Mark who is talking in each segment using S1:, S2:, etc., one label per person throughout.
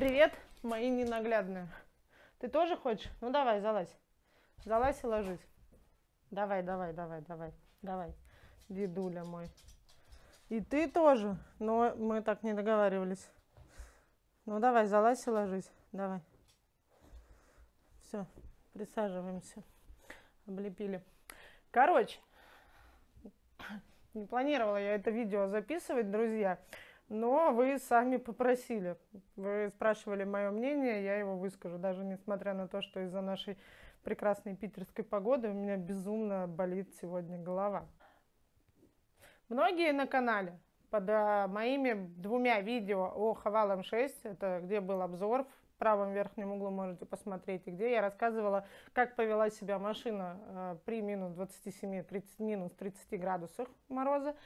S1: Привет, мои ненаглядные. Ты тоже хочешь? Ну давай, залазь. Залазь и ложись. Давай, давай, давай, давай, давай. Дедуля мой. И ты тоже. Но мы так не договаривались. Ну давай, залазь и ложись. Давай. Все, присаживаемся. Облепили. Короче, не планировала я это видео записывать, друзья. Но вы сами попросили. Вы спрашивали мое мнение, я его выскажу. Даже несмотря на то, что из-за нашей прекрасной питерской погоды у меня безумно болит сегодня голова. Многие на канале под а, моими двумя видео о Хавал М6, это где был обзор, в правом верхнем углу можете посмотреть, и где я рассказывала, как повела себя машина а, при минус 27, 30, минус 30 градусах мороза.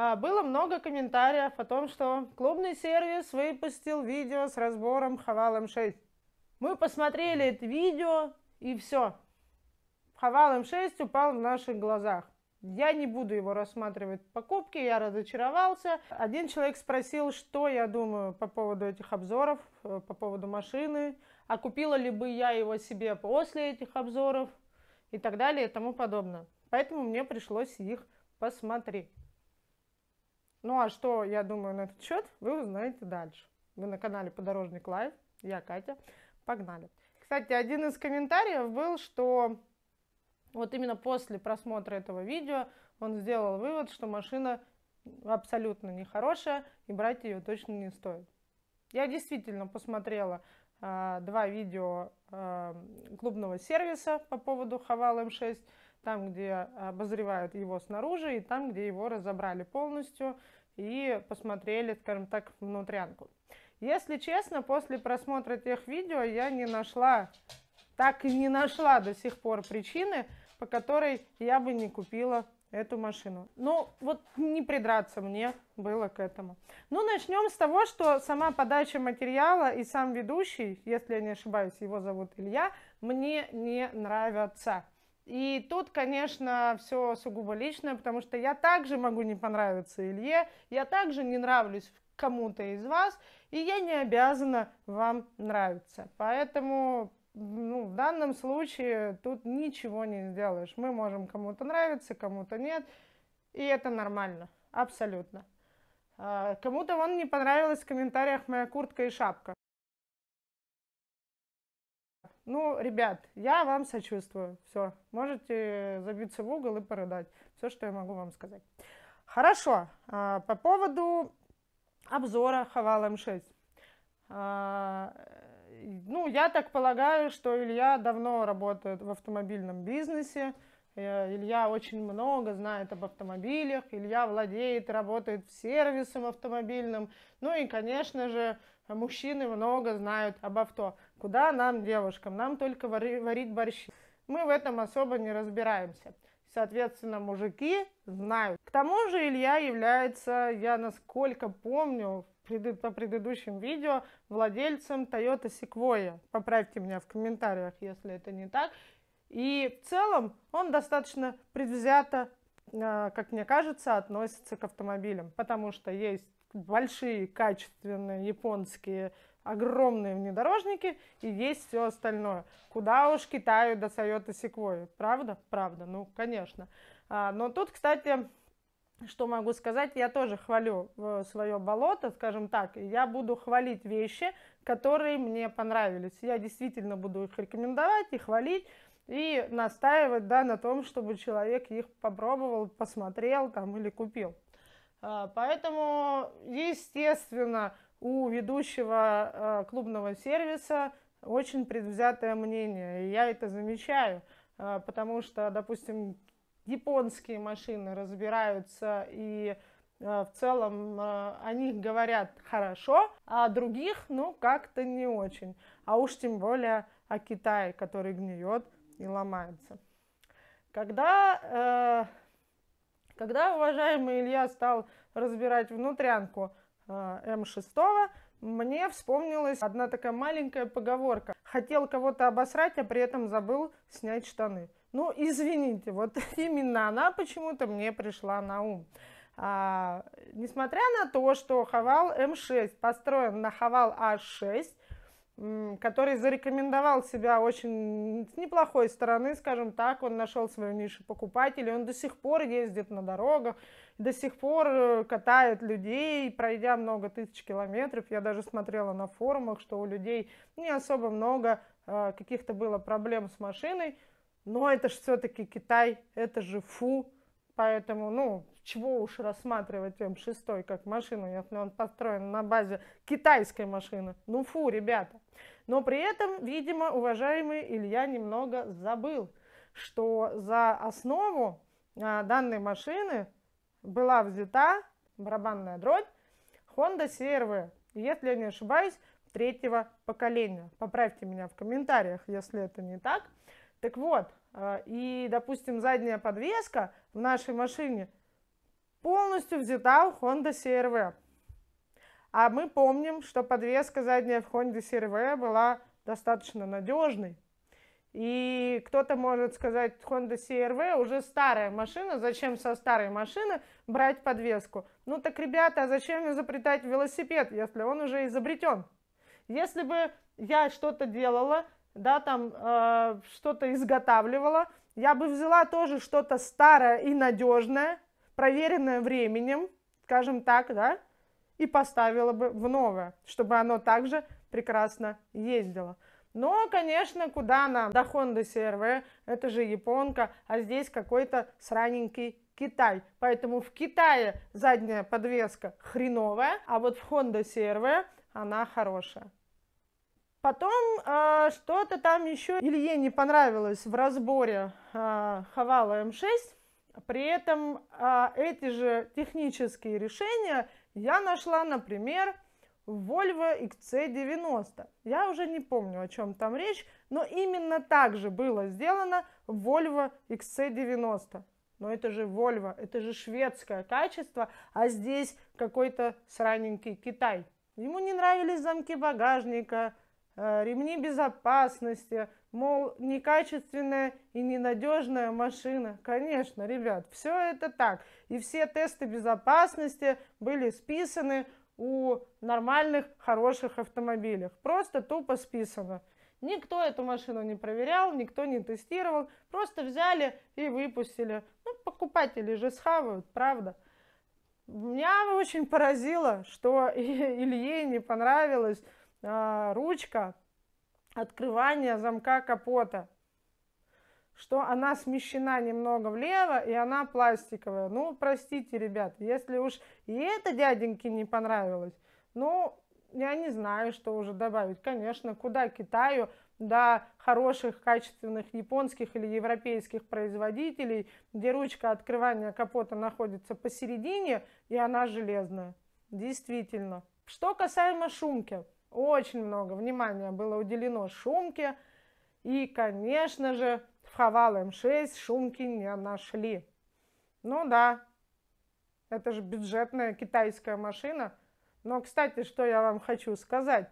S1: А, было много комментариев о том, что клубный сервис выпустил видео с разбором Хавалом 6. Мы посмотрели это видео и все. Хавал М6 упал в наших глазах. Я не буду его рассматривать покупки, я разочаровался. Один человек спросил, что я думаю по поводу этих обзоров, э, по поводу машины, а купила ли бы я его себе после этих обзоров и так далее и тому подобное. Поэтому мне пришлось их посмотреть. Ну а что я думаю на этот счет, вы узнаете дальше. Вы на канале Подорожник Лайв, я Катя. Погнали. Кстати, один из комментариев был, что вот именно после просмотра этого видео он сделал вывод, что машина абсолютно нехорошая и брать ее точно не стоит. Я действительно посмотрела э, два видео э, клубного сервиса по поводу Хавал М6, там, где обозревают его снаружи и там, где его разобрали полностью и посмотрели, скажем так, внутрянку. Если честно, после просмотра тех видео я не нашла, так и не нашла до сих пор причины, по которой я бы не купила эту машину. Ну, вот не придраться мне было к этому. Ну, начнем с того, что сама подача материала и сам ведущий, если я не ошибаюсь, его зовут Илья, мне не нравятся. И тут, конечно, все сугубо личное, потому что я также могу не понравиться Илье, я также не нравлюсь кому-то из вас, и я не обязана вам нравиться. Поэтому ну, в данном случае тут ничего не сделаешь. Мы можем кому-то нравиться, кому-то нет, и это нормально, абсолютно. А, кому-то вон не понравилась в комментариях моя куртка и шапка. Ну, ребят, я вам сочувствую. Все, можете забиться в угол и порыдать. Все, что я могу вам сказать. Хорошо, а, по поводу обзора Хавал М6. А, ну, я так полагаю, что Илья давно работает в автомобильном бизнесе. Э, Илья очень много знает об автомобилях, Илья владеет, работает в сервисом автомобильным. Ну и, конечно же, мужчины много знают об авто. Куда нам, девушкам? Нам только варить борщи. Мы в этом особо не разбираемся. Соответственно, мужики знают. К тому же Илья является, я насколько помню, по предыдущим видео, владельцем Toyota Sequoia. Поправьте меня в комментариях, если это не так. И в целом он достаточно предвзято, э, как мне кажется, относится к автомобилям, потому что есть большие качественные японские огромные внедорожники и есть все остальное. Куда уж Китаю до Toyota Sequoia, правда? Правда, ну, конечно. А, но тут, кстати, что могу сказать, я тоже хвалю э, свое болото, скажем так, я буду хвалить вещи, которые мне понравились. Я действительно буду их рекомендовать и хвалить, и настаивать да, на том, чтобы человек их попробовал, посмотрел там, или купил. А, поэтому, естественно, у ведущего а, клубного сервиса очень предвзятое мнение. И я это замечаю, а, потому что, допустим, японские машины разбираются и в целом о них говорят хорошо, а о других, ну, как-то не очень. А уж тем более о Китае, который гниет и ломается. Когда э, когда уважаемый Илья стал разбирать внутрянку а, М6, мне вспомнилась одна такая маленькая поговорка. Хотел кого-то обосрать, а при этом забыл снять штаны. Ну, извините, вот именно она почему-то мне пришла на ум. А, несмотря на то, что Хавал М6 построен на Хавал А6, который зарекомендовал себя очень с неплохой стороны, скажем так, он нашел свою нишу покупателей, он до сих пор ездит на дорогах, до сих пор э, катает людей, пройдя много тысяч километров. Я даже смотрела на форумах, что у людей не особо много э, каких-то было проблем с машиной, но это же все-таки Китай, это же фу, Поэтому, ну, чего уж рассматривать М6 как машину, если он построен на базе китайской машины. Ну фу, ребята. Но при этом, видимо, уважаемый Илья немного забыл, что за основу а, данной машины была взята барабанная дробь Honda CRV, если я не ошибаюсь, третьего поколения. Поправьте меня в комментариях, если это не так. Так вот, а, и, допустим, задняя подвеска в нашей машине полностью взята у Honda CRV. А мы помним, что подвеска задняя в Honda CRV была достаточно надежной. И кто-то может сказать, Honda CRV уже старая машина, зачем со старой машины брать подвеску? Ну так, ребята, а зачем изобретать велосипед, если он уже изобретен? Если бы я что-то делала, да, там э, что-то изготавливала, я бы взяла тоже что-то старое и надежное, проверенное временем, скажем так, да, и поставила бы в новое, чтобы оно также прекрасно ездило. Но, конечно, куда нам да Honda CRV, это же японка, а здесь какой-то сраненький Китай. Поэтому в Китае задняя подвеска хреновая, а вот в Honda CRV она хорошая. Потом э, что-то там еще Илье не понравилось в разборе э, Хавала М6. Эм При этом э, эти же технические решения я нашла, например, в Volvo XC90. Я уже не помню, о чем там речь, но именно так же было сделано в Volvo XC90. Но это же Volvo, это же шведское качество, а здесь какой-то сраненький Китай. Ему не нравились замки багажника, Э, ремни безопасности, мол, некачественная и ненадежная машина. Конечно, ребят, все это так. И все тесты безопасности были списаны у нормальных, хороших автомобилях. Просто тупо списано. Никто эту машину не проверял, никто не тестировал, просто взяли и выпустили. Ну, покупатели же схавают, правда. Меня очень поразило, что Илье не понравилось а, ручка открывания замка капота, что она смещена немного влево и она пластиковая. Ну, простите, ребят, если уж и это дяденьке не понравилось, ну, я не знаю, что уже добавить. Конечно, куда Китаю до хороших, качественных японских или европейских производителей, где ручка открывания капота находится посередине, и она железная. Действительно. Что касаемо шумки, очень много внимания было уделено шумке. И, конечно же, в Хавал М6 шумки не нашли. Ну да, это же бюджетная китайская машина. Но, кстати, что я вам хочу сказать.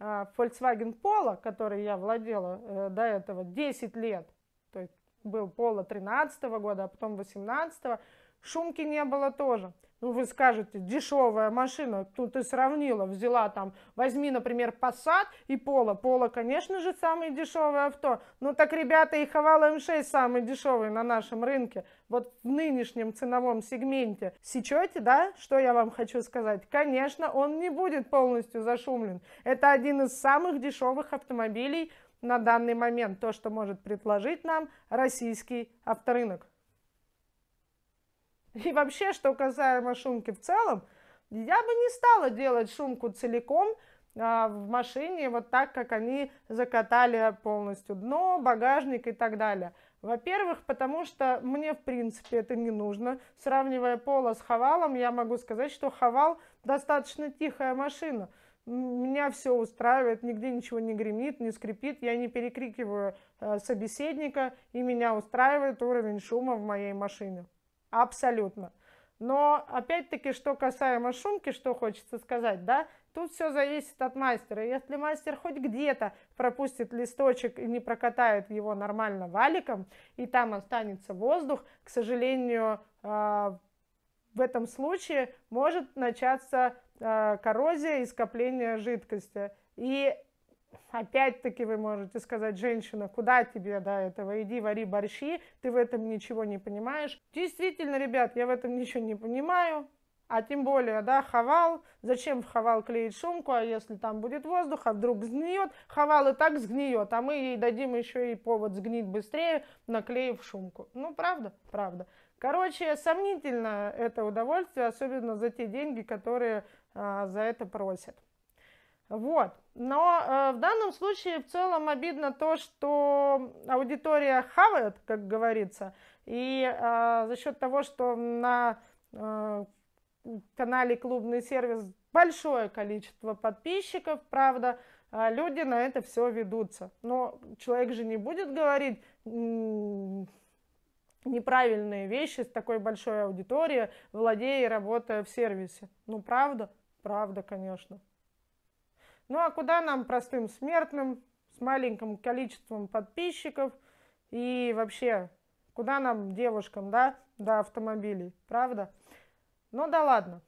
S1: А, Volkswagen Polo, который я владела э, до этого 10 лет, то есть был Polo 13 года, а потом 18 -го, Шумки не было тоже. Ну, вы скажете, дешевая машина, тут ну, ты сравнила, взяла там, возьми, например, Passat и Polo. Polo, конечно же, самое дешевое авто. Но ну, так, ребята, и Haval M6 самый дешевый на нашем рынке. Вот в нынешнем ценовом сегменте. Сечете, да, что я вам хочу сказать? Конечно, он не будет полностью зашумлен. Это один из самых дешевых автомобилей на данный момент. То, что может предложить нам российский авторынок. И вообще, что касаемо шумки в целом, я бы не стала делать шумку целиком а, в машине, вот так, как они закатали полностью дно, багажник и так далее. Во-первых, потому что мне, в принципе, это не нужно. Сравнивая Пола с Хавалом, я могу сказать, что Хавал достаточно тихая машина. Меня все устраивает, нигде ничего не гремит, не скрипит, я не перекрикиваю э, собеседника, и меня устраивает уровень шума в моей машине. Абсолютно. Но опять-таки, что касаемо шумки, что хочется сказать, да, тут все зависит от мастера. Если мастер хоть где-то пропустит листочек и не прокатает его нормально валиком, и там останется воздух, к сожалению, а, в этом случае может начаться а, коррозия и скопление жидкости. И Опять-таки вы можете сказать, женщина, куда тебе до этого, иди вари борщи, ты в этом ничего не понимаешь. Действительно, ребят, я в этом ничего не понимаю, а тем более, да, хавал, зачем в хавал клеить шумку, а если там будет воздух, а вдруг сгниет, хавал и так сгниет, а мы ей дадим еще и повод сгнить быстрее, наклеив шумку. Ну, правда, правда. Короче, сомнительно это удовольствие, особенно за те деньги, которые а, за это просят. Вот. Но э, в данном случае в целом обидно то, что аудитория хавает, как говорится, и э, за счет того, что на э, канале «Клубный сервис» большое количество подписчиков, правда, э, люди на это все ведутся. Но человек же не будет говорить неправильные вещи с такой большой аудиторией, владея и работая в сервисе. Ну, правда? Правда, конечно. Ну а куда нам, простым смертным, с маленьким количеством подписчиков и вообще, куда нам, девушкам, да, до автомобилей, правда? Ну да ладно.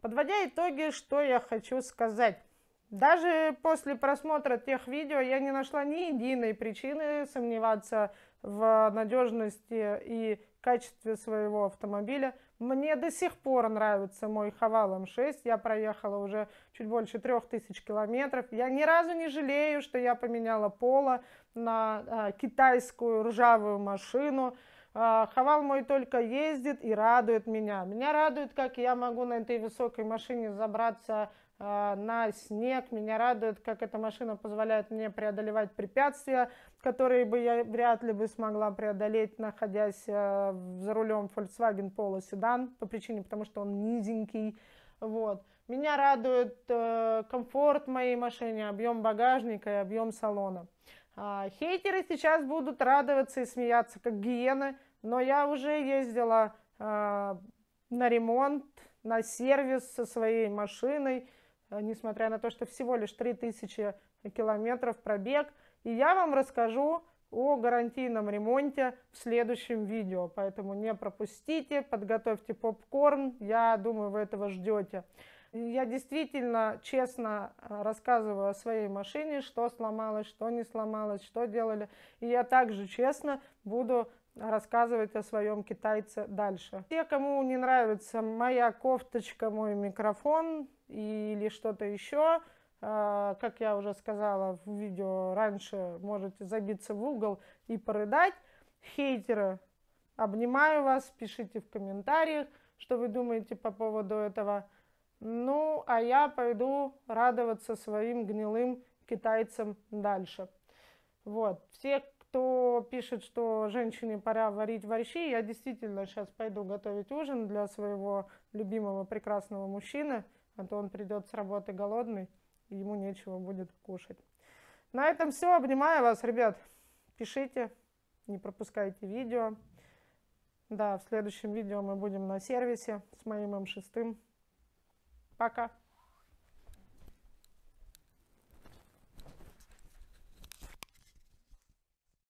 S1: Подводя итоги, что я хочу сказать. Даже после просмотра тех видео я не нашла ни единой причины сомневаться в в надежности и качестве своего автомобиля. Мне до сих пор нравится мой Хавал М6. Я проехала уже чуть больше трех тысяч километров. Я ни разу не жалею, что я поменяла поло на а, китайскую ржавую машину. А, Хавал мой только ездит и радует меня. Меня радует, как я могу на этой высокой машине забраться а, на снег. Меня радует, как эта машина позволяет мне преодолевать препятствия, которые бы я вряд ли бы смогла преодолеть, находясь э, за рулем Volkswagen Polo седан, по причине, потому что он низенький. Вот. Меня радует э, комфорт моей машины, объем багажника и объем салона. А, хейтеры сейчас будут радоваться и смеяться, как гиены, но я уже ездила а, на ремонт, на сервис со своей машиной, Э, несмотря на то, что всего лишь 3000 километров пробег. И я вам расскажу о гарантийном ремонте в следующем видео, поэтому не пропустите, подготовьте попкорн, я думаю, вы этого ждете. Я действительно честно э, рассказываю о своей машине, что сломалось, что не сломалось, что делали. И я также честно буду рассказывать о своем китайце дальше. Те, кому не нравится моя кофточка, мой микрофон или что-то еще, э, как я уже сказала в видео раньше, можете забиться в угол и порыдать. Хейтеры, обнимаю вас, пишите в комментариях, что вы думаете по поводу этого. Ну, а я пойду радоваться своим гнилым китайцам дальше. Вот, все, кто пишет, что женщине пора варить борщи, я действительно сейчас пойду готовить ужин для своего любимого прекрасного мужчины, а то он придет с работы голодный, и ему нечего будет кушать. На этом все. Обнимаю вас, ребят. Пишите, не пропускайте видео. Да, в следующем видео мы будем на сервисе с моим М6. Пока!